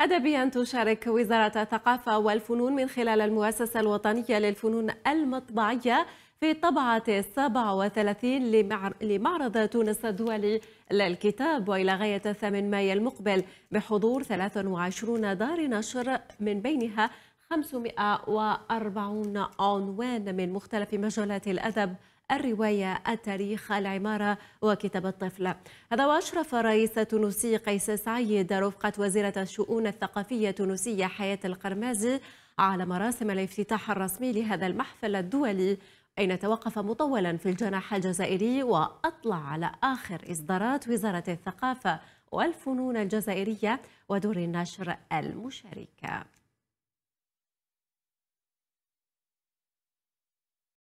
أدبيا تشارك وزارة الثقافة والفنون من خلال المؤسسة الوطنية للفنون المطبعية في طبعة 37 لمعرض تونس الدولي للكتاب وإلى غاية 8 مايو المقبل بحضور 23 دار نشر من بينها 540 عنوان من مختلف مجالات الأدب الرواية التاريخ العمارة وكتاب الطفل هذا وأشرف الرئيس التونسي قيس سعيد رفقة وزيرة الشؤون الثقافية التونسية حياة القرمازي على مراسم الافتتاح الرسمي لهذا المحفل الدولي أين توقف مطولا في الجناح الجزائري وأطلع على آخر إصدارات وزارة الثقافة والفنون الجزائرية ودور النشر المشاركة